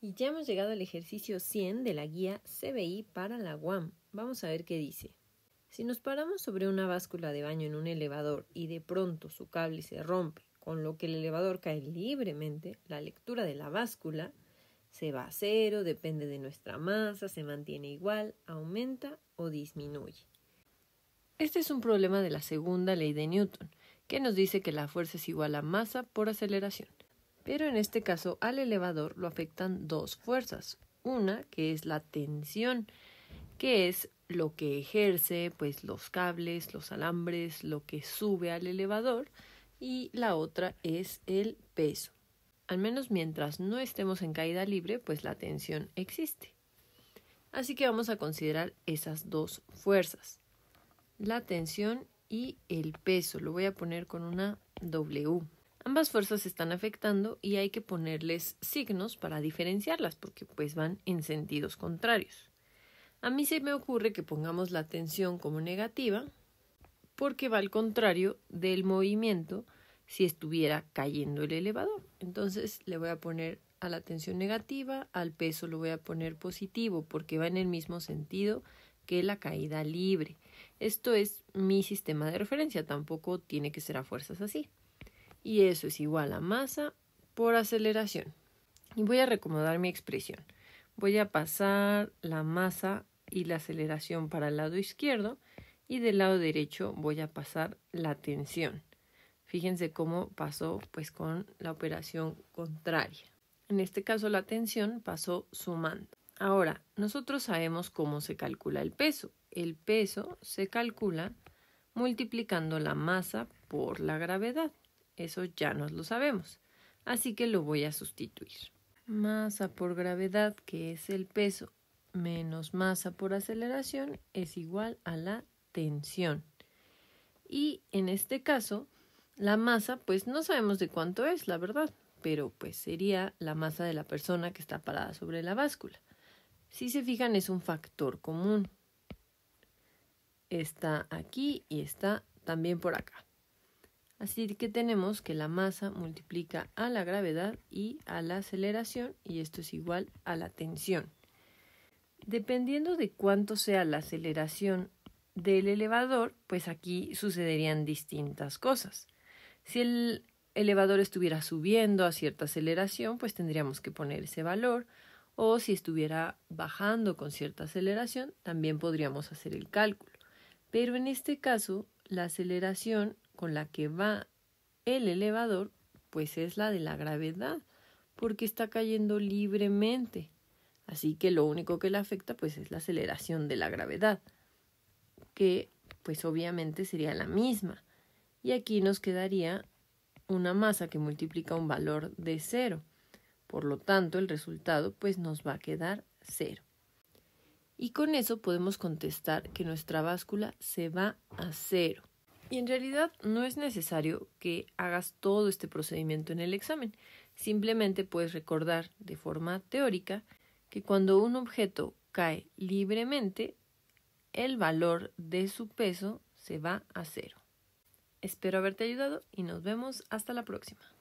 Y ya hemos llegado al ejercicio 100 de la guía CBI para la UAM. Vamos a ver qué dice. Si nos paramos sobre una báscula de baño en un elevador y de pronto su cable se rompe, con lo que el elevador cae libremente, la lectura de la báscula se va a cero, depende de nuestra masa, se mantiene igual, aumenta o disminuye. Este es un problema de la segunda ley de Newton, que nos dice que la fuerza es igual a masa por aceleración. Pero en este caso al elevador lo afectan dos fuerzas. Una que es la tensión, que es lo que ejerce pues los cables, los alambres, lo que sube al elevador y la otra es el peso. Al menos mientras no estemos en caída libre, pues la tensión existe. Así que vamos a considerar esas dos fuerzas, la tensión y el peso. Lo voy a poner con una W. Ambas fuerzas están afectando y hay que ponerles signos para diferenciarlas porque pues van en sentidos contrarios. A mí se me ocurre que pongamos la tensión como negativa porque va al contrario del movimiento si estuviera cayendo el elevador. Entonces le voy a poner a la tensión negativa, al peso lo voy a poner positivo porque va en el mismo sentido que la caída libre. Esto es mi sistema de referencia, tampoco tiene que ser a fuerzas así y eso es igual a masa por aceleración. Y voy a recomodar mi expresión. Voy a pasar la masa y la aceleración para el lado izquierdo y del lado derecho voy a pasar la tensión. Fíjense cómo pasó pues con la operación contraria. En este caso la tensión pasó sumando. Ahora, nosotros sabemos cómo se calcula el peso. El peso se calcula multiplicando la masa por la gravedad. Eso ya nos lo sabemos. Así que lo voy a sustituir. Masa por gravedad, que es el peso, menos masa por aceleración, es igual a la tensión. Y en este caso, la masa, pues no sabemos de cuánto es, la verdad, pero pues sería la masa de la persona que está parada sobre la báscula. Si se fijan, es un factor común. Está aquí y está también por acá. Así que tenemos que la masa multiplica a la gravedad y a la aceleración y esto es igual a la tensión. Dependiendo de cuánto sea la aceleración del elevador, pues aquí sucederían distintas cosas. Si el elevador estuviera subiendo a cierta aceleración, pues tendríamos que poner ese valor. O si estuviera bajando con cierta aceleración, también podríamos hacer el cálculo. Pero en este caso, la aceleración con la que va el elevador, pues es la de la gravedad, porque está cayendo libremente. Así que lo único que le afecta pues es la aceleración de la gravedad, que pues obviamente sería la misma. Y aquí nos quedaría una masa que multiplica un valor de cero. Por lo tanto, el resultado pues nos va a quedar cero. Y con eso podemos contestar que nuestra báscula se va a cero. Y en realidad no es necesario que hagas todo este procedimiento en el examen. Simplemente puedes recordar de forma teórica que cuando un objeto cae libremente, el valor de su peso se va a cero. Espero haberte ayudado y nos vemos hasta la próxima.